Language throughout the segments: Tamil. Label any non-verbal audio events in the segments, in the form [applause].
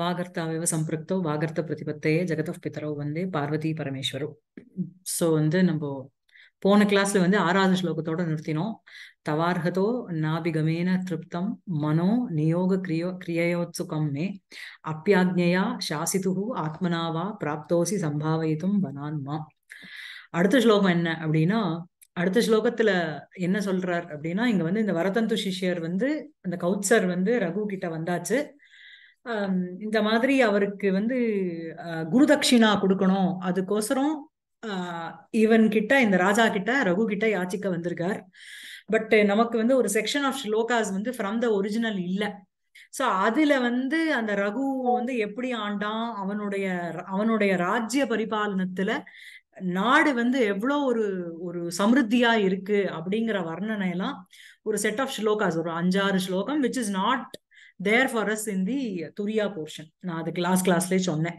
வாகர்த்தாவேவ சம்பிருக்தோ வாகர்த்த பிரதிபத்தையே ஜெகதப் பித்தரோ வந்து பார்வதி பரமேஸ்வரோ ஸோ வந்து நம்ம போன கிளாஸ்ல வந்து ஆறாவது ஸ்லோகத்தோட நிறுத்தினோம் தவார்ஹதோ நாபிகமேன திருப்தம் மனோ நியோக கிரியோ கிரியயோத்சுகம் மே அப்பியாஜ்யா சாசிது ஆத்மனாவா பிராப்தோசி சம்பாவயித்தும் வனான்மா அடுத்த ஸ்லோகம் என்ன அப்படின்னா அடுத்த ஸ்லோகத்துல என்ன சொல்றார் அப்படின்னா இங்க வந்து இந்த வரதந்து சிஷியர் வந்து அந்த கவுச்சர் வந்து ரகு கிட்ட வந்தாச்சு இந்த மாதிரி அவருக்கு வந்து குருதட்சிணா கொடுக்கணும் அதுக்கோசரம் இவன் கிட்ட இந்த ராஜா கிட்ட ரகு கிட்ட யாச்சிக்க வந்திருக்கார் பட் நமக்கு வந்து ஒரு செக்ஷன் ஆஃப் ஸ்லோகாஸ் வந்து ஃப்ரம் த ஒரிஜினல் இல்லை ஸோ அதுல வந்து அந்த ரகு வந்து எப்படி ஆண்டான் அவனுடைய அவனுடைய ராஜ்ய பரிபாலனத்துல நாடு வந்து எவ்வளோ ஒரு ஒரு சமிருத்தியா இருக்கு அப்படிங்கிற வர்ணனை எல்லாம் ஒரு செட் ஆஃப் ஸ்லோகாஸ் ஒரு அஞ்சாறு ஸ்லோகம் which is not there for us in the துரியா போர்ஷன் நான் அதுக்கு லாஸ்ட் கிளாஸ்லயே சொன்னேன்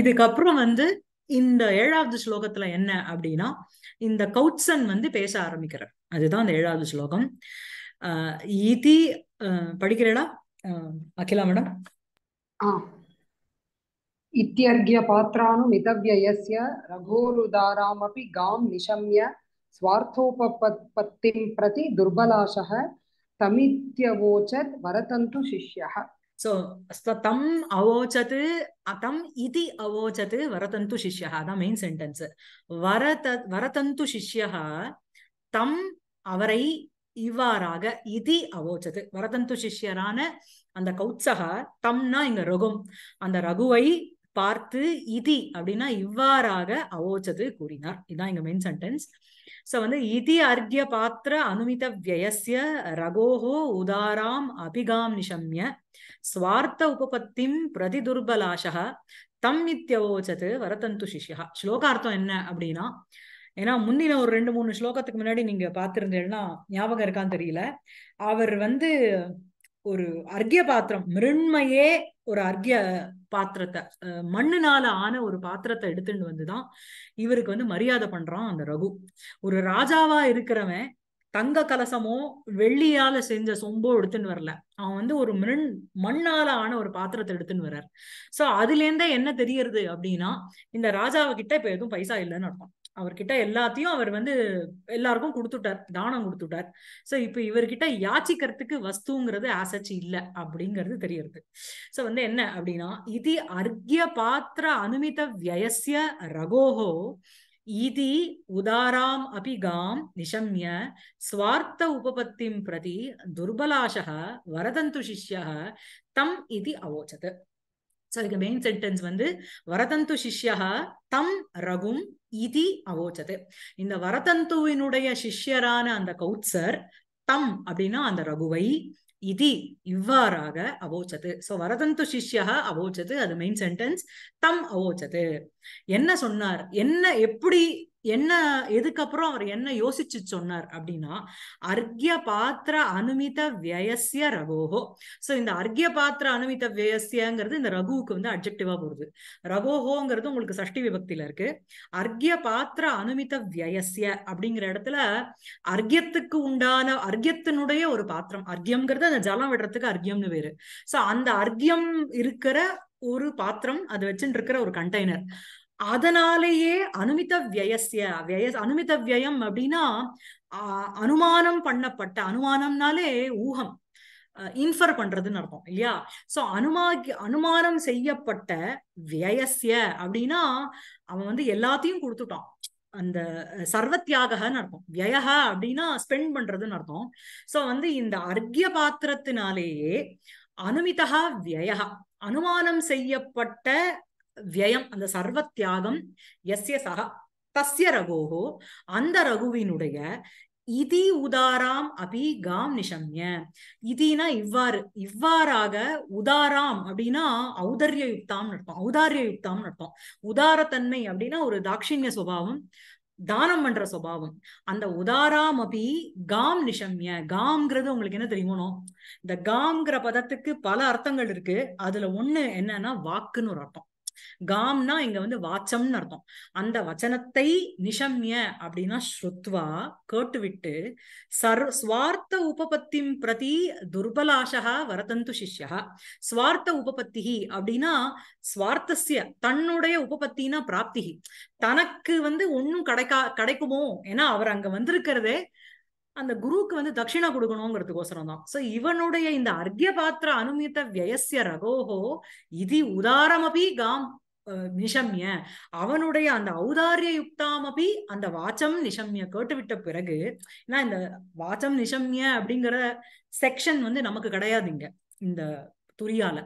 இதுக்கப்புறம் வந்து இந்த ஏழாவது ஸ்லோகத்துல என்ன அப்படின்னா இந்த கவுட்சன் வந்து பேச ஆரம்பிக்கிறார் அதுதான் அந்த ஏழாவது ஸ்லோகம் இதி படிக்கிறேடா அகிலா மேடம் இத்தியர்கிய பாத்திரானு மிதவியஸ்ய ரகோருதாராமபி காம் நிஷம்ய ஸ்வார்த்தோபத்திம் பிரதி துர்பலாசக தமித்யவோச்சத் வரதந்து சிஷ்யஹ ஸோ தம் அவோச்சத்து தம் இது அவோச்சத்து வரதந்து சிஷ்யா அதான் மெயின் சென்டென்ஸ் வரத வரதந்து சிஷ்யா தம் அவரை இவ்வாறாக இது அவோச்சது வரதந்து சிஷ்யரான அந்த கௌத்சகா தம்னா இங்க ரகும் அந்த ரகுவை பார்த்து இதி அப்படின்னா இவ்வாறாக அவோச்சது கூறினார் இதான் இங்க மெயின் சென்டென்ஸ் சோ வந்து இதி அர்க்ய பாத்திர அனுமித வியசிய ரகோஹோ உதாராம் அபிகாம் நிஷம்ய ஸ்வார்த்த உபபத்திம் பிரதிதுர்பலாஷக தம் இத்தியவோச்சது வரதந்து சிஷ்யா ஸ்லோகார்த்தம் என்ன அப்படின்னா ஏன்னா முந்தின ஒரு ரெண்டு மூணு ஸ்லோகத்துக்கு முன்னாடி நீங்க பாத்திருந்தீங்கன்னா ஞாபகம் இருக்கான்னு தெரியல அவர் வந்து ஒரு அர்கிய பாத்திரம் மிருண்மையே ஒரு அர்கிய பாத்திரத்தை மண்ணுனால ஆன ஒரு பாத்திரத்தை எடுத்துட்டு வந்துதான் இவருக்கு வந்து மரியாதை பண்றான் அந்த ரகு ஒரு ராஜாவா இருக்கிறவன் தங்க கலசமோ வெள்ளியால செஞ்ச சொம்போ எடுத்துன்னு வரல அவன் வந்து ஒரு மிருண் மண்ணால ஆன ஒரு பாத்திரத்தை எடுத்துன்னு வர்றார் சோ அதுல இருந்தே என்ன தெரியறது அப்படின்னா இந்த ராஜாவை கிட்ட இப்ப எதுவும் பைசா இல்லைன்னு அர்த்தம் அவர்கிட்ட எல்லாத்தையும் அவர் வந்து எல்லாருக்கும் கொடுத்துட்டார் தானம் கொடுத்துட்டார் ஸோ இப்போ இவர்கிட்ட யாச்சிக்கிறதுக்கு வஸ்துங்கிறது ஆசச்சு இல்லை அப்படிங்கிறது தெரியறது ஸோ வந்து என்ன அப்படின்னா இது அர்க்கிய பாத்திர அனுமித வியசிய ரகோஹோ இதி உதாராம் அபிகாம் நிஷம்ய ஸ்வார்த்த உபபத்திம் பிரதி துர்பலாஷக வரதந்து சிஷ்ய தம் இது அவோச்சது ஸோ அதுக்கு மெயின் சென்டென்ஸ் வந்து வரதந்து சிஷ்யா தம் ரகும் இதி அவோச்சது இந்த வரதந்துவினுடைய சிஷ்யரான அந்த கௌட்சர் தம் அப்படின்னா அந்த ரகுவை இதி இவ்வாறாக அவோச்சது ஸோ வரதந்து சிஷ்யா அவோச்சது அது மெயின் சென்டென்ஸ் தம் அவோச்சது என்ன சொன்னார் என்ன எப்படி என்ன எதுக்கப்புறம் அவர் என்ன யோசிச்சு சொன்னார் அப்படின்னா அர்க்ய பாத்திர அனுமித வியசிய ரகோஹோ சோ இந்த அர்க்ய பாத்திர அனுமித வியசியங்கிறது இந்த ரகுவுக்கு வந்து அப்செக்டிவா போடுது ரகோஹோங்கிறது உங்களுக்கு சஷ்டி விபக்தியில இருக்கு அர்க்ய பாத்திர அனுமித வியசிய அப்படிங்கிற இடத்துல அர்க்யத்துக்கு உண்டான அர்க்யத்தினுடைய ஒரு பாத்திரம் அர்க்யம்ங்கிறது அந்த ஜலம் விடுறதுக்கு அர்க்யம்னு வேறு சோ அந்த அர்க்யம் இருக்கிற ஒரு பாத்திரம் அது வச்சுட்டு இருக்கிற ஒரு கண்டெய்னர் அதனாலேயே அனுமித வியசிய விய அனுமித வியம் அப்படின்னா அனுமானம் பண்ணப்பட்ட அனுமானம்னாலே ஊகம் இன்ஃபர் பண்றதுன்னு அர்த்தம் இல்லையா சோ அனுமா அனுமானம் செய்யப்பட்ட வியசிய அப்படின்னா அவன் வந்து எல்லாத்தையும் கொடுத்துட்டான் அந்த சர்வத்தியாகன்னு அர்த்தம் வியக அப்படின்னா ஸ்பெண்ட் பண்றதுன்னு அர்த்தம் சோ வந்து இந்த அர்கிய பாத்திரத்தினாலேயே அனுமிதா வியக அனுமானம் செய்யப்பட்ட வியம் அந்த சர்வ தியாகம் எஸ்ய சக தஸ்ய ரகோகோ அந்த ரகுவினுடைய இதி உதாராம் அபி காம் நிஷம்ய இதினா இவ்வாறு இவ்வாறாக உதாராம் அப்படின்னா ஔதர்ய யுக்தாம் நடப்போம் ஔதாரிய யுக்தாம் நடப்போம் உதாரத்தன்மை அப்படின்னா ஒரு தாட்சிணிய சுபாவம் தானம் பண்ற சுபாவம் அந்த உதாராம் அபி காம் நிஷம்ய காம்ங்கிறது உங்களுக்கு என்ன தெரியணும் இந்த காம்ங்கிற பதத்துக்கு பல அர்த்தங்கள் இருக்கு அதுல ஒண்ணு என்னன்னா வாக்குன்னு ஒரு அர்த்தம் காம்னா இங்க வந்து வாச்சம்னு அர்த்தம் அந்த வச்சனத்தை நிஷம்ய அப்படின்னா ஸ்ருத்வா கேட்டுவிட்டு சர் ஸ்வார்த்த உபபத்தி பிரதி துர்பலாஷா வரதந்து சிஷ்யா ஸ்வார்த்த உபபத்தி அப்படின்னா ஸ்வார்த்தசிய தன்னுடைய உபபத்தினா பிராப்தி தனக்கு வந்து ஒன்னும் கிடைக்கா கிடைக்குமோ ஏன்னா அவர் அங்க வந்திருக்கிறதே அந்த குருவுக்கு வந்து தட்சிணா கொடுக்கணுங்கிறதுக்கோசரம் தான் சோ இவனுடைய இந்த அர்க்ய பாத்திர அனுமித வியசிய ரகோகோ இது உதாரமபி காம் நிஷம்ய அவனுடைய அந்த ஔதாரிய யுக்தாமபி அந்த வாச்சம் நிஷம்ய கேட்டுவிட்ட பிறகு ஏன்னா இந்த வாச்சம் நிஷம்ய அப்படிங்கிற செக்ஷன் வந்து நமக்கு கிடையாதுங்க இந்த துரியால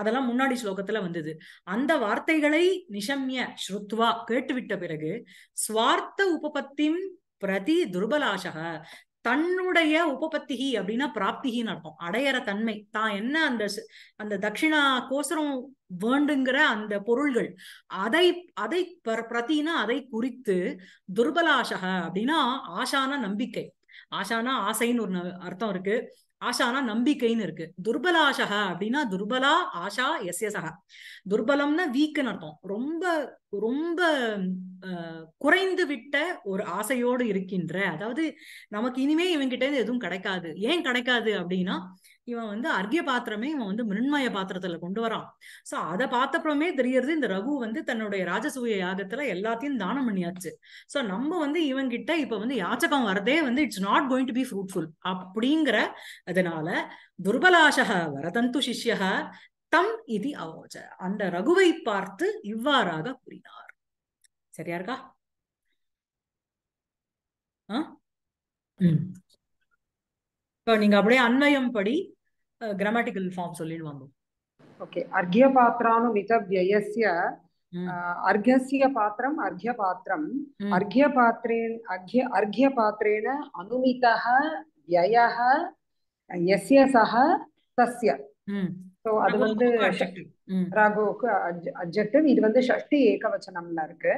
அதெல்லாம் முன்னாடி ஸ்லோகத்துல வந்தது அந்த வார்த்தைகளை நிஷம்ய ஸ்ருத்வா கேட்டுவிட்ட பிறகு சுவார்த்த உபபத்தி பிரதி துர்பலாசக தன்னுடைய உபபத்திகி அப்படின்னா பிராப்திகின்னு அர்த்தம் அடையற தன்மை தான் என்ன அந்த அந்த தட்சிணா கோசரம் வேண்டுங்கிற அந்த பொருள்கள் அதை அதை பிரதினா அதை குறித்து துர்பலாசக அப்படின்னா ஆசான நம்பிக்கை ஆஷானா ஆசைன்னு ஒரு அர்த்தம் இருக்கு ஆஷானா நம்பிக்கைன்னு இருக்கு துர்பலாஷா அப்படின்னா துர்பலா ஆஷா எஸ் எஸ் ஆஹா துர்பலம்னா வீக்குன்னு அர்த்தம் ரொம்ப ரொம்ப குறைந்து விட்ட ஒரு ஆசையோடு இருக்கின்ற அதாவது நமக்கு இனிமே இவங்கிட்ட இருந்து எதுவும் கிடைக்காது ஏன் கிடைக்காது அப்படின்னா இவன் வந்து அர்க்கிய பாத்திரமே இவன் வந்து மிருண்மய பாத்திரத்துல கொண்டு வரான் சோ அதை பார்த்தப்புறமே தெரியறது இந்த ரகு வந்து தன்னுடைய ராஜசூய யாகத்துல எல்லாத்தையும் தானம் பண்ணியாச்சு சோ நம்ம வந்து இவன் கிட்ட இப்ப வந்து யாச்சகம் வரதே வந்து it's not going to be fruitful அப்படிங்கிற அதனால துர்பலாசக வரதந்து சிஷ்யக தம் இது அவோஜ அந்த ரகுவை பார்த்து இவ்வாறாக கூறினார் சரியா இருக்கா ஆ ம் நீங்க அப்படியே அன்வயம் படி கிராமட்டிக்கல் ஃபார்ம் சொல்லின்னு வந்தோம் ஓகே அர்ఘ்ய பாத்திரானுமித வியஸ்ய அர்ঘ்யசிய பாத்திரம் அர்ঘ்ய பாத்திரம் அர்கிய பாத்திரேன் அர்ঘ்ய அர்ঘ்ய பாத்திரேன அனுமிதः வியயः எஸ்ய சஹ தஸ்ய சோ அது வந்து ரகுவுக்கு அட்ஜெக்டிவ் இது வந்து ஷஷ்டி ஏகவச்சனம்ல இருக்கு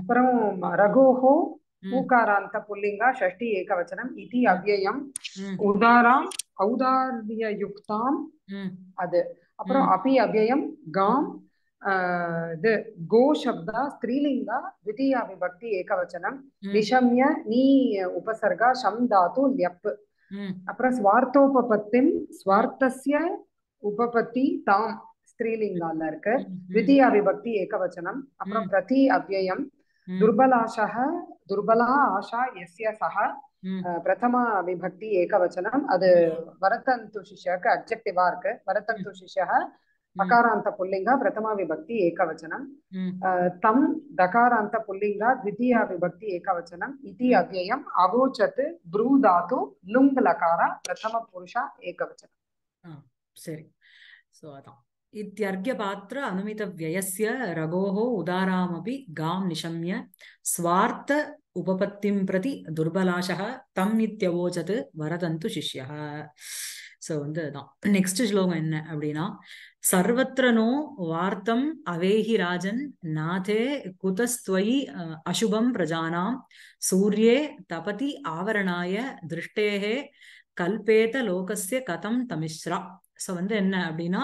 அப்புறம் ரகுஹோ ఊకారాంత పుల్లింగ షష్ఠి ఏకవచనం ఇది అవ్యయం ఉదారాం யுக்தாம் அது அப்புறம் அபி அவ்யயம் காம் இது கோ சப்தா ஸ்திரீலிங்கா த்விதீயா விபக்தி ஏகவச்சனம் நிஷம்ய நீ உபசர்கா ஷம் தாத்து லியப் அப்புறம் ஸ்வார்த்தோபத்திம் ஸ்வார்த்தஸ்ய உபபத்தி தாம் ஸ்திரீலிங்கால இருக்கு த்விதீயா விபக்தி ஏகவச்சனம் அப்புறம் பிரதி அவ்யயம் दुर्बलाशः दुर्बला आशा यस्य सः பிரதமா விபக்தி ஏகவச்சனம் அது வரத்தந்து சிஷ்யாக்கு அப்ஜெக்டிவா இருக்கு வரத்தந்து சிஷ்யா அகாராந்த புல்லிங்கா பிரதமா விபக்தி ஏகவச்சனம் தம் தகாராந்த புல்லிங்கா த்விதீயா விபக்தி ஏகவச்சனம் இதி அவ்வயம் அவோச்சத் ப்ரூ லுங் லகாரா பிரதம புருஷா ஏகவச்சனம் சரி ஸோ அதான் இத்தியர்கபாத்திர அனுமிதவியசிய ரகோஹோ உதாராமபி காம் நிஷம்ய ஸ்வார்த்த உபபத்திம் பிரதி துர்பலாசக தம் இத்தியவோஜது வரதந்து சிஷ்யா ஸோ வந்து அதான் நெக்ஸ்ட் ஸ்லோகம் என்ன அப்படின்னா சர்வத்திரனோ வார்த்தம் அவேஹி ராஜன் நாதே குதஸ்துவயி அசுபம் பிரஜானாம் சூரியே தபதி ஆவரணாய திருஷ்டேகே கல்பேத லோகஸ்ய கதம் தமிஸ்ரா ஸோ வந்து என்ன அப்படின்னா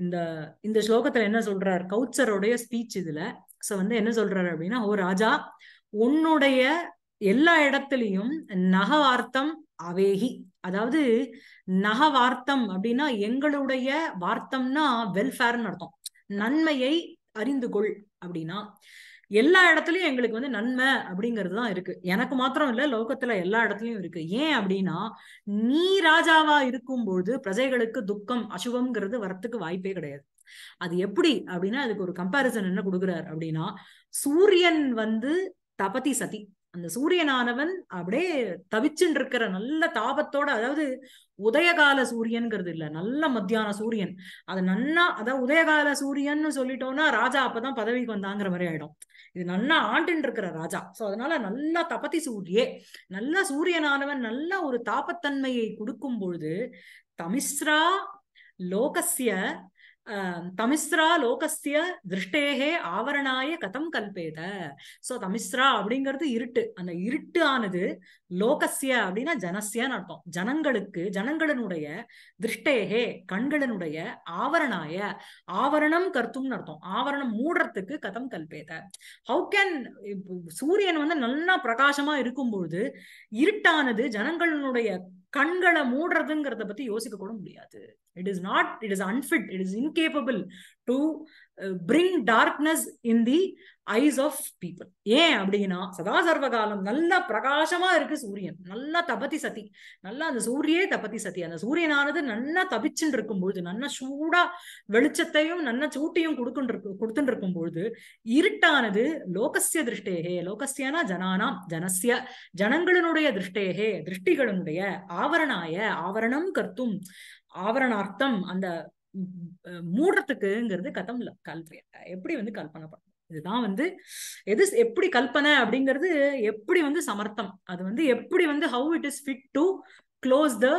இந்த இந்த ஸ்லோகத்துல என்ன சொல்றார் கௌச்சருடைய ஸ்பீச் இதுல சோ வந்து என்ன சொல்றாரு அப்படின்னா ஓ ராஜா உன்னுடைய எல்லா இடத்துலயும் நக வார்த்தம் அவேகி அதாவது நக வார்த்தம் அப்படின்னா எங்களுடைய வார்த்தம்னா வெல்ஃபேர்னு அர்த்தம் நன்மையை அறிந்து கொள் அப்படின்னா எல்லா இடத்துலயும் எங்களுக்கு வந்து நன்மை அப்படிங்கிறது தான் இருக்கு எனக்கு மாத்திரம் இல்ல லோகத்துல எல்லா இடத்துலயும் இருக்கு ஏன் அப்படின்னா நீ ராஜாவா இருக்கும்போது பிரஜைகளுக்கு துக்கம் அசுபம்ங்கிறது வரத்துக்கு வாய்ப்பே கிடையாது அது எப்படி அப்படின்னா அதுக்கு ஒரு கம்பாரிசன் என்ன கொடுக்குறாரு அப்படின்னா சூரியன் வந்து தபதி சதி அந்த சூரியனானவன் அப்படியே தவிச்சுட்டு இருக்கிற நல்ல தாபத்தோட அதாவது உதயகால சூரியன்கிறது இல்ல நல்ல மத்தியான சூரியன் அது நன்னா அதான் உதயகால சூரியன் சொல்லிட்டோம்னா ராஜா அப்பதான் பதவிக்கு வந்தாங்கிற மாதிரி ஆயிடும் இது நல்லா ஆண்டுன் இருக்கிற ராஜா சோ அதனால நல்லா தபதி சூரியே நல்ல சூரியனானவன் நல்ல ஒரு தாபத்தன்மையை கொடுக்கும் பொழுது தமிஸ்ரா லோகசிய தமிஸ்ரா லோகஸ்திய திருஷ்டேகே ஆவரணாய கதம் கல்பேத சோ தமிஸ்ரா அப்படிங்கிறது இருட்டு அந்த இருட்டு ஆனது லோகஸ்ய அப்படின்னா ஜனசியன்னு அர்த்தம் ஜனங்களுக்கு ஜனங்களினுடைய திருஷ்டேகே கண்களினுடைய ஆவரணாய ஆவரணம் கருத்தும்னு அர்த்தம் ஆவரணம் மூடுறதுக்கு கதம் கல்பேத ஹவு கேன் சூரியன் வந்து நல்லா பிரகாசமா இருக்கும் பொழுது இருட்டானது ஜனங்களினுடைய கண்களை மூடுறதுங்கிறத பத்தி யோசிக்க கூட முடியாது it is not it is unfit it is incapable to bring darkness in the eyes of people ஏன் அப்படின்னா சதா சர்வகாலம் நல்லா பிரகாசமா இருக்கு சூரியன் நல்லா தபதி சதி நல்லா அந்த சூரியே தபதி சதி அந்த சூரியனானது நல்லா தபிச்சுட்டு இருக்கும் பொழுது நல்ல சூடா வெளிச்சத்தையும் நல்ல சூட்டையும் கொடுக்குன்னு கொடுத்துட்டு இருக்கும் பொழுது இருட்டானது லோகசிய திருஷ்டேகே லோகசியனா ஜனானாம் ஜனசிய ஜனங்களினுடைய திருஷ்டேகே திருஷ்டிகளினுடைய ஆவரணாய ஆவரணம் கருத்தும் ஆவரணார்த்தம் அந்த மூடுறதுக்குங்கிறது கதம்ல கல்வி எப்படி வந்து கல்பனை பண்ணும் இதுதான் வந்து எது எப்படி கல்பனை அப்படிங்கிறது எப்படி வந்து சமர்த்தம் அது வந்து எப்படி வந்து how it is fit to close the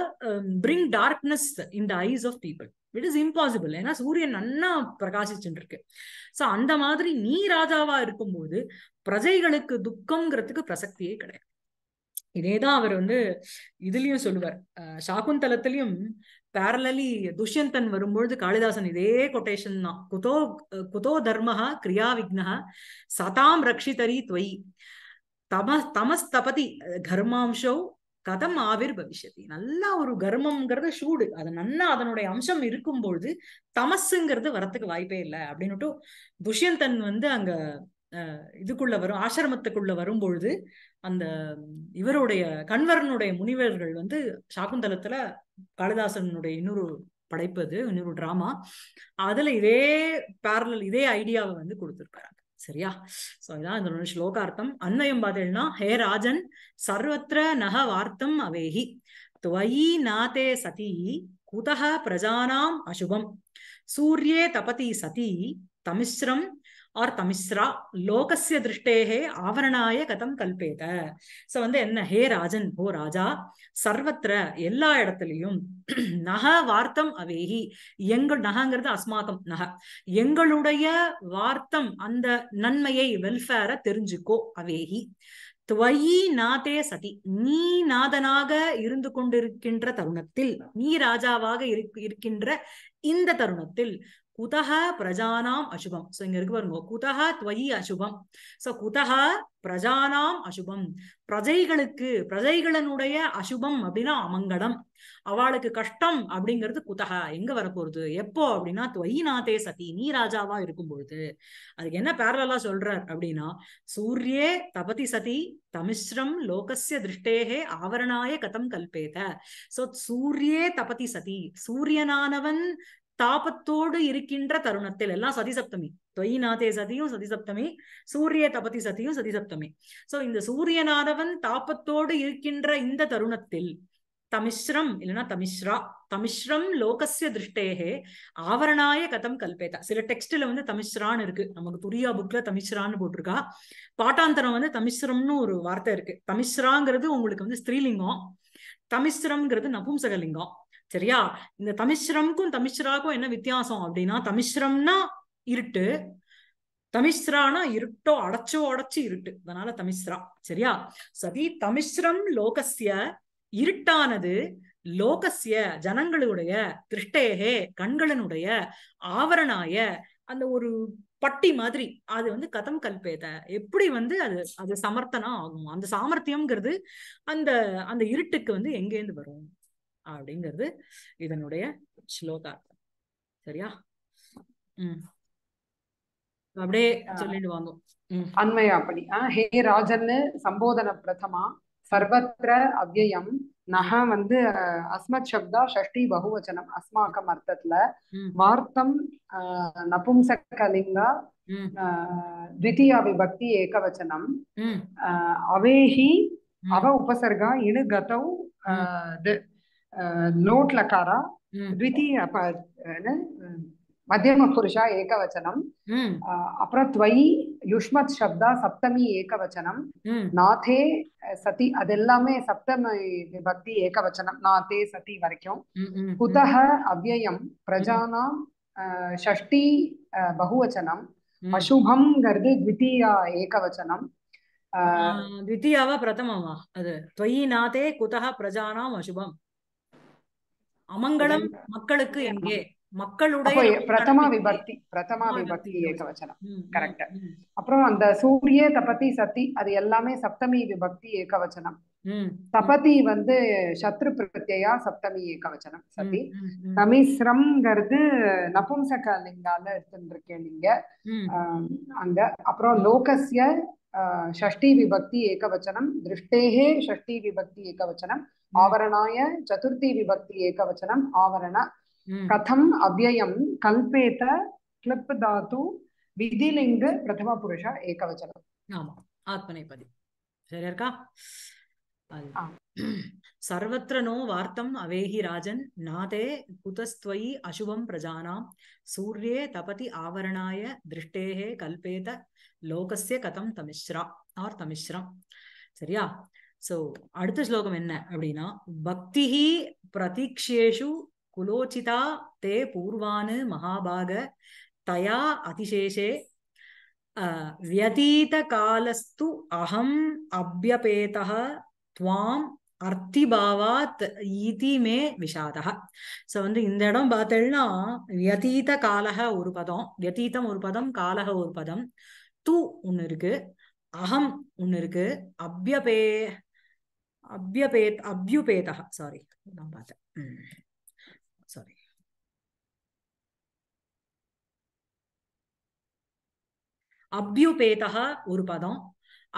bring darkness in the eyes of people it is impossible ஏன்னா சூரியன் நன்னா பிரகாசிச்சுட்டு இருக்கு ஸோ அந்த மாதிரி நீ ராஜாவா இருக்கும்போது பிரஜைகளுக்கு துக்கம்ங்கிறதுக்கு பிரசக்தியே கிடையாது இதேதான் அவர் வந்து இதுலயும் சொல்லுவார் சாகுந்தலத்திலயும் பேரலி துஷ்யந்தன் வரும்பொழுது காளிதாசன் இதே கொட்டேஷன் தான் குதோ குதோ தர்மஹா கிரியா விக்னஹா சதாம் ரக்ஷிதரி துவயி தம தமஸ்தபதி கர்மாம்சோ கதம் ஆவிர் பவிஷதி நல்லா ஒரு கர்மம்ங்கிறத சூடு அது நல்லா அதனுடைய அம்சம் இருக்கும்பொழுது தமசுங்கிறது வரத்துக்கு வாய்ப்பே இல்லை அப்படின்னுட்டு துஷ்யந்தன் வந்து அங்க இதுக்குள்ள வரும் ஆசிரமத்துக்குள்ள வரும்பொழுது அந்த இவருடைய கண்வரனுடைய முனிவர்கள் வந்து சாகுந்தலத்துல காளிதாசனுடைய இன்னொரு படைப்பு அது இன்னொரு டிராமா அதுல இதே பேரலல் இதே ஐடியாவை வந்து கொடுத்துருக்காங்க சரியா சோ இதான் ஸ்லோகார்த்தம் அன்வயம் பாத்தீங்கன்னா ஹே ராஜன் சர்வத்திர நக வார்த்தம் அவேஹி துவயி நாதே சதி குதக பிரஜானாம் அசுபம் சூரியே தபதி சதி தமிஸ்ரம் ஆர் தமிஸ்ரா லோகசிய திருஷ்டேகே ஆவரணாய கதம் கல்பேத சோ வந்து என்ன ஹே ராஜன் ஹோ ராஜா சர்வத்திர எல்லா இடத்துலையும் [clears throat] நக வார்த்தம் அவேகி எங்கள் நகங்கிறது அஸ்மாக்கம் நக எங்களுடைய வார்த்தம் அந்த நன்மையை வெல்ஃபேர தெரிஞ்சுக்கோ அவேகி துவயி நாதே சதி நீ நாதனாக இருந்து கொண்டிருக்கின்ற தருணத்தில் நீ ராஜாவாக இருக்கின்ற இந்த தருணத்தில் குதஹ பிரஜானாம் அசுபம் ஸோ இங்க இருக்கு பாருங்க குதஹ துவயி அசுபம் சோ குதஹ பிரஜானாம் அசுபம் பிரஜைகளுக்கு பிரஜைகளனுடைய அசுபம் அப்படின்னா அமங்கடம் அவளுக்கு கஷ்டம் அப்படிங்கிறது குதஹா எங்க வரப்போறது எப்போ அப்படின்னா துவயி நாத்தே சதி நீ ராஜாவா இருக்கும் பொழுது அதுக்கு என்ன பேரலா சொல்றார் அப்படின்னா சூரியே தபதி சதி தமிஸ்ரம் லோகசிய திருஷ்டேகே ஆவரணாய கதம் கல்பேத சோ சூரியே தபதி சதி சூரியனானவன் தாபத்தோடு இருக்கின்ற தருணத்தில் எல்லாம் சதிசப்தமி தொய்நாதே சதியும் சதிசப்தமி சூரிய தபதி சதியும் சதிசப்தமி சோ இந்த சூரியநாதவன் தாபத்தோடு இருக்கின்ற இந்த தருணத்தில் தமிஸ்ரம் இல்லைன்னா தமிஸ்ரா தமிஷ்ரம் லோகசிய திருஷ்டேகே ஆவரணாய கதம் கல்பேதா சில டெக்ஸ்ட்ல வந்து தமிஷ்ரான்னு இருக்கு நமக்கு துரியா புக்ல தமிஷ்ரான்னு போட்டிருக்கா பாட்டாந்தரம் வந்து தமிஸ்ரம்னு ஒரு வார்த்தை இருக்கு தமிஸ்ராங்கிறது உங்களுக்கு வந்து ஸ்திரீலிங்கம் தமிஸ்ரம்ங்கிறது நபும்சகலிங்கம் சரியா இந்த தமிஷ்ரம்க்கும் தமிஷ்ராக்கும் என்ன வித்தியாசம் அப்படின்னா தமிஷ்ரம்னா இருட்டு தமிஷ்ரானா இருட்டோ அடைச்சோ அடைச்சு இருட்டு அதனால தமிஷ்ரா சரியா சதி தமிஷ்ரம் லோகசிய இருட்டானது லோகசிய ஜனங்களுடைய திருஷ்டேகே கண்களனுடைய ஆவரணாய அந்த ஒரு பட்டி மாதிரி அது வந்து கதம் கல்பேத எப்படி வந்து அது அது சமர்த்தனா ஆகும் அந்த சாமர்த்தியம்ங்கிறது அந்த அந்த இருட்டுக்கு வந்து எங்கேருந்து வரும் அப்படிங்கிறது இதனுடைய ஸ்லோகார்த்தம் சரியா உம் அப்படியே சொல்லிடுவாங்க அன்மயாப்படி ஹே ராஜன்னு சம்போதன பிரதமா சர்வத்திர அவ்வயம் நக வந்து அஸ்மத் சப்தா ஷஷ்டி பகுவச்சனம் அஸ்மாக்கம் அர்த்தத்துல வார்த்தம் நபும்சக்கலிங்கா த்விதீயா விபக்தி ஏகவச்சனம் அவேஹி அவ உபசர்கா இனு கதௌ लोट् लकार द्वितीय मध्यमपुरुष एकवचनं अपर त्वयि युष्मत् शब्द सप्तमी एकवचनं नाथे सति அதெல்லாமே சப்தம விபக்தி ஏகவச்சனம் நாதே சதி வரைக்கும் குதஹ அவ்வயம் பிரஜானாம் ஷஷ்டி பகுவச்சனம் அசுபம் கர்து द्वितीया एकवचनं द्वितीया वा प्रथमं वा त्वयि नाते कुतः प्रजानाम् अशुभम् அமங்கலம் மக்களுக்கு எங்கே மக்களுடைய பிரதமா விபக்தி பிரதமா விபக்தி ஏகவச்சனம் கரெக்ட் அப்புறம் அந்த சூரிய தபதி சதி அது எல்லாமே சப்தமி விபக்தி ஏகவச்சனம் தபதி வந்து சத்ரு பிரத்யா சப்தமி ஏகவச்சனம் சத்தி தமிஸ்ரம்ங்கிறது நபும்சக லிங்கால இருக்கேன் நீங்க அங்க அப்புறம் லோகசிய ஷஷ்டி விபக்தி ஏகவச்சனம் திருஷ்டேகே ஷஷ்டி விபக்தி ஏகவச்சனம் आवरणाय चतुर्थी विभक्ति एकवचनम् आवरण कथम् अव्ययं कल्पेत क्लिप् धातु விதிலிங்க பிரதம புருஷா ஏகவச்சனம் ஆமா ஆத்மநேபதி சரியா இருக்கா சர்வத்திர நோ வார்த்தம் அவேஹி ராஜன் நாதே குதஸ்துவயி அசுவம் பிரஜானாம் சூரியே தபதி ஆவரணாய திருஷ்டேகே கல்பேத லோகசிய கதம் தமிஸ்ரா ஆர் தமிஸ்ரம் சரியா சோ அடுத்த ஸ்லோகம் என்ன அப்படின்னா பக்தி பிரதீக்ஷேஷு குலோச்சிதா தே பூர்வானு மகாபாக தயா அதிசேஷே வியதீத காலஸ்து அகம் அபியபேத துவாம் அர்த்திபாவாத் ஈதி மே விஷாதா ஸோ வந்து இந்த இடம் பார்த்தேன்னா வியதீத காலக ஒரு பதம் வியதீதம் ஒரு பதம் காலக ஒரு பதம் து ஒன்று இருக்கு அகம் ஒன்று இருக்கு அபியபே அபியபேத் அபியுபேதா சாரி நான் பார்த்தேன் சாரி அபியுபேதா ஒரு பதம்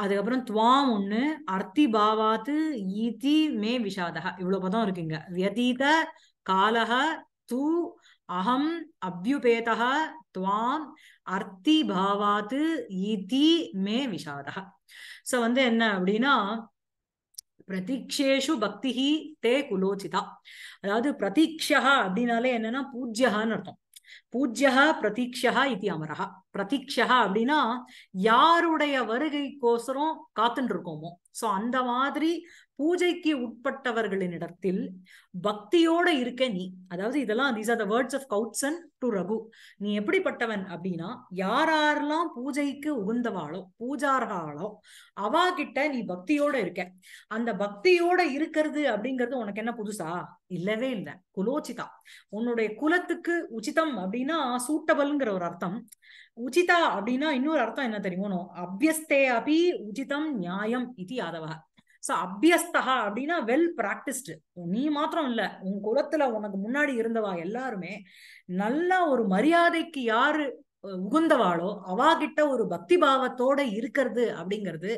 அதுக்கப்புறம் துவாம் ஒண்ணு அர்த்தி பாவாத்து ஈதி மே விஷாதா இவ்வளவு பதம் இருக்குங்க வியதீத காலக தூ அகம் அபியுபேதா துவாம் அர்த்தி பாவாத்து ஈதி மே விஷாதா சோ வந்து என்ன அப்படின்னா பிரதீக்ஷேஷு பக்தி தே குலோச்சிதா அதாவது பிரதீக்ஷா அப்படின்னாலே என்னன்னா பூஜ்யகான்னு அர்த்தம் பூஜ்யா பிரதீக்ஷா இது அமரகா பிரதீக்ஷா அப்படின்னா யாருடைய வருகைக்கோசரம் காத்துட்டு இருக்கோமோ சோ அந்த மாதிரி பூஜைக்கு உட்பட்டவர்களினிடத்தில் பக்தியோட இருக்க நீ அதாவது இதெல்லாம் these are the words of Kautsan to Raghu நீ எப்படிப்பட்டவன் அப்படின்னா யாரெல்லாம் பூஜைக்கு உகந்தவாளோ பூஜார்களோ அவா கிட்ட நீ பக்தியோட இருக்க அந்த பக்தியோட இருக்கிறது அப்படிங்கிறது உனக்கு என்ன புதுசா இல்லவே இல்லை குலோச்சிதா உன்னுடைய குலத்துக்கு உச்சிதம் அப்படின்னா சூட்டபல்ங்கிற ஒரு அர்த்தம் உச்சிதா அப்படின்னா இன்னொரு அர்த்தம் என்ன தெரியும் அபியஸ்தே அபி உச்சிதம் நியாயம் இது யாதவா ஸோ அபியஸ்தா அப்படின்னா வெல் ப்ராக்டிஸ்டு நீ மாத்திரம் இல்லை உன் குலத்துல உனக்கு முன்னாடி இருந்தவா எல்லாருமே நல்லா ஒரு மரியாதைக்கு யாரு உகுந்தவாளோ அவா கிட்ட ஒரு பக்தி பாவத்தோட இருக்கிறது அப்படிங்கிறது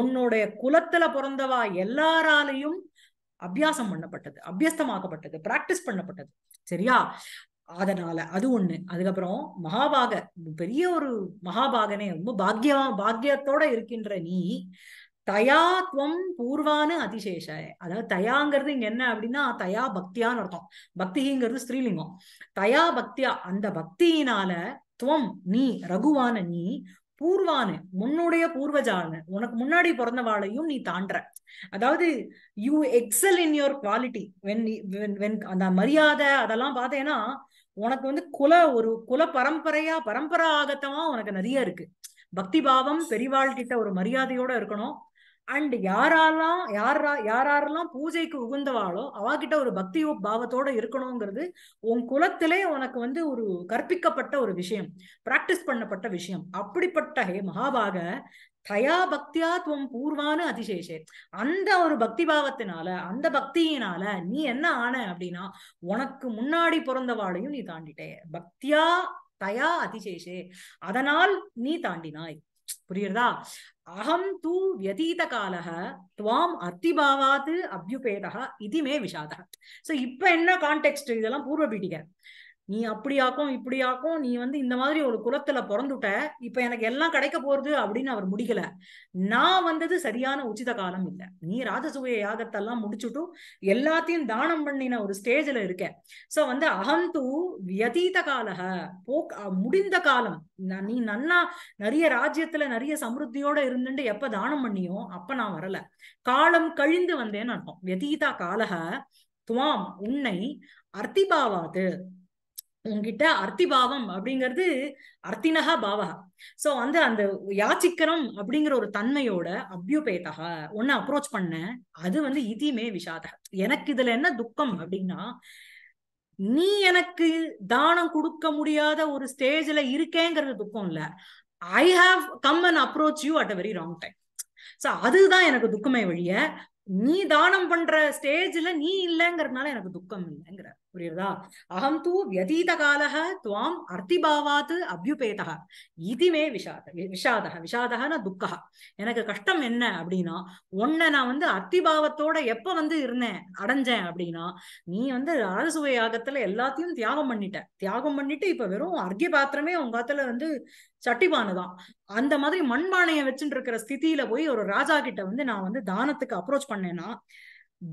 உன்னுடைய குலத்துல பிறந்தவா எல்லாராலையும் அபியாசம் பண்ணப்பட்டது அபியஸ்தமாக்கப்பட்டது பிராக்டிஸ் பண்ணப்பட்டது சரியா அதனால அது ஒண்ணு அதுக்கப்புறம் மகாபாக பெரிய ஒரு மகாபாகனே ரொம்ப பாக்கியமா பாக்கியத்தோட இருக்கின்ற நீ தயாத்வம் பூர்வான அதிசேஷ அதாவது தயாங்கிறது இங்க என்ன அப்படின்னா தயா பக்தியான்னு அர்த்தம் பக்திங்கிறது ஸ்ரீலிங்கம் தயா பக்தியா அந்த பக்தியினால துவம் நீ ரகுவான நீ பூர்வானு முன்னுடைய பூர்வஜான உனக்கு முன்னாடி பிறந்தவாளையும் நீ தாண்ட அதாவது you excel in your quality when when அந்த மரியாதை அதெல்லாம் பார்த்தேன்னா உனக்கு வந்து குல ஒரு குல பரம்பரையா பரம்பராகத்தமா உனக்கு நிறைய இருக்கு பக்தி பாவம் பெரிவாள் கிட்ட ஒரு மரியாதையோட இருக்கணும் அண்ட் யாரெல்லாம் யார் யாரெல்லாம் பூஜைக்கு உகுந்தவாளோ அவகிட்ட ஒரு பக்தி பாவத்தோட இருக்கணுங்கிறது உன் குலத்திலே உனக்கு வந்து ஒரு கற்பிக்கப்பட்ட ஒரு விஷயம் பிராக்டிஸ் பண்ணப்பட்ட விஷயம் அப்படிப்பட்ட ஹே மகாபாக தயா பக்தியா துவம் பூர்வான அதிசேஷே அந்த ஒரு பக்தி பாவத்தினால அந்த பக்தியினால நீ என்ன ஆன அப்படின்னா உனக்கு முன்னாடி பிறந்தவாளையும் நீ தாண்டிட்டே பக்தியா தயா அதிசேஷே அதனால் நீ தாண்டினாய் புரியுறதா அகம் தூ வதீத காலக துவாம் அத்திபாவாத்து அபியுபேதா இதுமே விஷாதா சோ இப்ப என்ன கான்டெக்ட் இதெல்லாம் பூர்வ பீட்டிகர் நீ அப்படியாக்கும் இப்படியாக்கும் நீ வந்து இந்த மாதிரி ஒரு குலத்துல பிறந்துட்ட இப்ப எனக்கு எல்லாம் கிடைக்க போறது அப்படின்னு அவர் முடிக்கல நான் வந்தது சரியான உச்சித காலம் இல்லை நீ ராஜசூய யாகத்தெல்லாம் முடிச்சுட்டும் எல்லாத்தையும் தானம் பண்ணின ஒரு ஸ்டேஜ்ல இருக்க சோ வந்து அகந்து வியதீத காலக போக் முடிந்த காலம் நீ நல்லா நிறைய ராஜ்யத்துல நிறைய சமிருத்தியோட இருந்துட்டு எப்ப தானம் பண்ணியோ அப்ப நான் வரல காலம் கழிந்து வந்தேன்னு அர்த்தம் வியதீதா காலக துவாம் உன்னை அர்த்திபாவாது உங்ககிட்ட அர்த்திபாவம் அப்படிங்கிறது அர்த்தினகா பாவகா சோ வந்து அந்த யாச்சிக்கரம் அப்படிங்கிற ஒரு தன்மையோட அபியுபேட்டகா ஒன்னு அப்ரோச் பண்ண அது வந்து இதுமே விஷாத எனக்கு இதுல என்ன துக்கம் அப்படின்னா நீ எனக்கு தானம் கொடுக்க முடியாத ஒரு ஸ்டேஜ்ல இருக்கேங்கிறது துக்கம் இல்ல I have come and approach you at a very wrong time so அதுதான் எனக்கு துக்கமே வழிய நீ தானம் பண்ற ஸ்டேஜ்ல நீ இல்லைங்கிறதுனால எனக்கு துக்கம் இல்லைங்கிற புரியுறதா அகம் தூ வியதீத காலக துவாம் அர்த்திபாவாத் அபியுபேதா இதுமே விஷாத விஷாத விஷாதகன துக்கா எனக்கு கஷ்டம் என்ன அப்படின்னா உன்னை நான் வந்து அர்த்திபாவத்தோட எப்ப வந்து இருந்தேன் அடைஞ்சேன் அப்படின்னா நீ வந்து ராஜசுவை யாகத்துல எல்லாத்தையும் தியாகம் பண்ணிட்ட தியாகம் பண்ணிட்டு இப்ப வெறும் அர்க்கிய பாத்திரமே உங்க காத்துல வந்து சட்டிபானுதான் அந்த மாதிரி மண்பானையை வச்சுட்டு இருக்கிற ஸ்திதியில போய் ஒரு ராஜா கிட்ட வந்து நான் வந்து தானத்துக்கு அப்ரோச் பண்ணேன்னா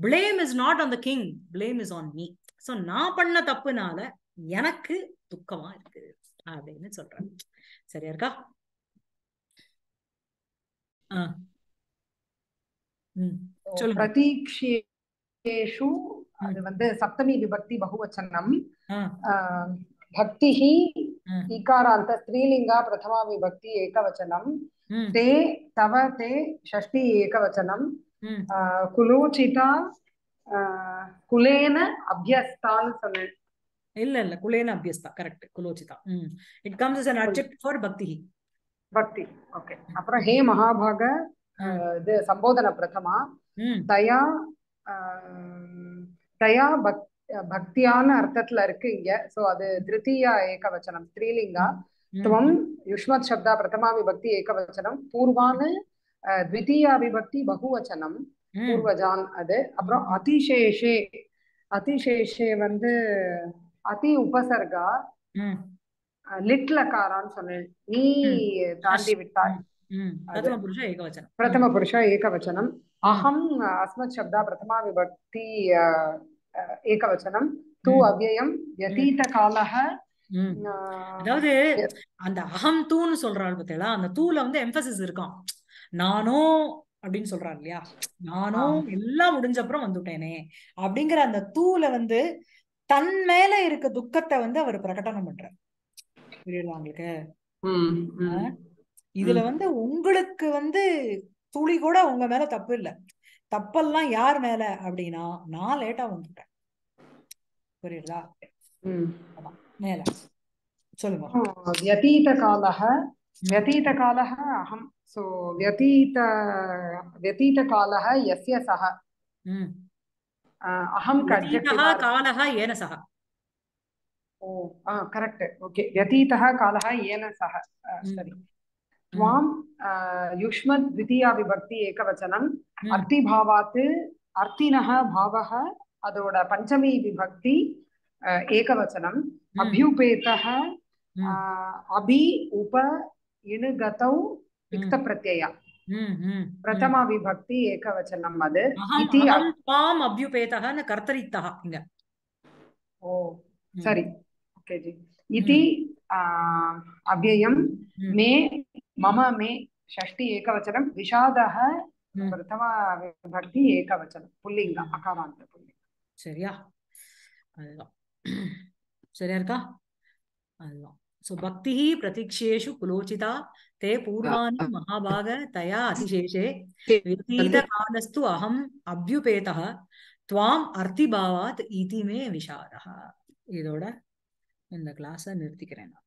blame is not on the king blame is on me so நான் பண்ண தப்புனால எனக்கு துக்கமா இருக்கு அப்படின்னு சொல்றேன் சரியா இருக்கா பிரதீக்ஷேஷு அது வந்து சப்தமி விபக்தி பகுவச்சனம் பக்தி ஈகாராந்த ஸ்ரீலிங்கா பிரதமா விபக்தி ஏகவச்சனம் தே தவ தே ஷஷ்டி ஏகவச்சனம் குலோச்சிதா குலேன அபியஸ்தான்னு சொன்னேன் இல்ல இல்ல குலேன அபியஸ்தா கரெக்ட் குலோச்சிதா it comes is an adjective for பக்தி பக்தி ஓகே அப்புறம் ஹே மகாபாக இது சம்போதன பிரதமா தயா தயா பக்தியான அர்த்தத்துல இருக்கு இங்க சோ அது திருத்தீயா ஏகவச்சனம் ஸ்ரீலிங்கா துவம் யுஷ்மத் சப்தா பிரதமா விபக்தி ஏகவச்சனம் பூர்வான்னு द्वितीया विभक्ति बहुवचनम् பூர்வஜான் அது அப்புறம் அதிசேஷே அதிசேஷே வந்து அதி உபசர்கா லிட்ல காரான்னு சொன்னேன் நீ தாண்டி விட்டாய் பிரதம புருஷ ஏகவச்சனம் அகம் அஸ்மத் சப்தா பிரதமா விபக்தி ஏகவச்சனம் தூ அவ்வயம் வதீத காலக அதாவது அந்த அகம் தூன்னு சொல்றாள் பார்த்தீங்களா அந்த தூல வந்து எம்பசிஸ் இருக்கும் நானும் அப்படின்னு சொல்றாரு இல்லையா நானும் எல்லாம் முடிஞ்ச அப்புறம் வந்துட்டேனே அப்படிங்கிற அந்த தூல வந்து தன் மேல இருக்க துக்கத்தை வந்து அவர் பிரகடனம் பண்றாரு புரியுதா உங்களுக்கு இதுல வந்து உங்களுக்கு வந்து துளி கூட உங்க மேல தப்பு இல்ல தப்பெல்லாம் யார் மேல அப்படின்னா நான் லேட்டா வந்துட்டேன் புரியுதா மேல சொல்லுங்க வியதீத காலக வியதீத காலக அகம் सो व्यतीत व्यतीतकालः यस्य सः हम्म। अहं कालः येन सः ओ करेक्ट् ओके व्यतीतः कालः येन सः सरि हम्म। हम्म। त्वां युष्मद् द्वितीया विभक्ति एकवचनम् अर्तिभावात् अर्तिनः भावः அதோட பஞ்சமி விபக்தி ஏகவச்சனம் அபியுபேதः அபி உப இணுகதௌ Hmm. रिक्तप्रत्यय प्रत्यय hmm, hmm, प्रथम विभक्ति इति न ओ ओके इति मे मम मे षष्टि एकवचनं विषादः प्रथमाविभक्ति एकवचनं पुल्लिङ्ग अकारान्त पुल्लिङ्ग சரியா सरिया சரியா இருக்கா सो भक्तिः प्रतीक्षेषु कुलोचिता ते पूर्वाणि महाभाग तया अतिशेषे व्यतीतकालस्तु अहम् अभ्युपेतः துவாம் அர்த்திபாவாத் இதுமே விசாரா இதோட இந்த கிளாஸை நிறுத்திக்கிறேன் நான்